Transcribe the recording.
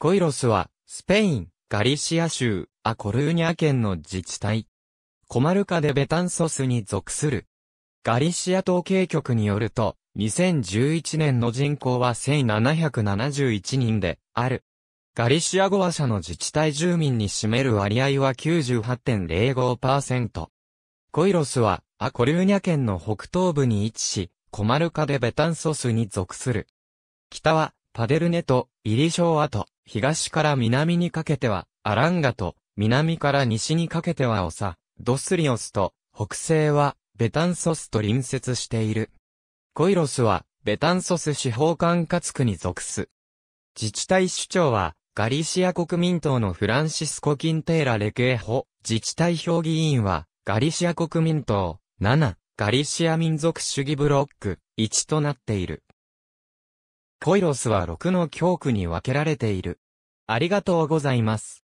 コイロスは、スペイン、ガリシア州、アコルーニャ県の自治体。コマルカでベタンソスに属する。ガリシア統計局によると、2011年の人口は1771人で、ある。ガリシア語話者の自治体住民に占める割合は98.05%。コイロスは、アコルーニャ県の北東部に位置し、コマルカでベタンソスに属する。北は、パデルネと、イリショーアと、東から南にかけては、アランガと、南から西にかけてはオサ、ドスリオスと、北西は、ベタンソスと隣接している。コイロスは、ベタンソス司法管轄区に属す。自治体首長は、ガリシア国民党のフランシスコ・キンテーラ・レケーホ、自治体評議員は、ガリシア国民党、7、ガリシア民族主義ブロック、1となっている。コイロスは6の教区に分けられている。ありがとうございます。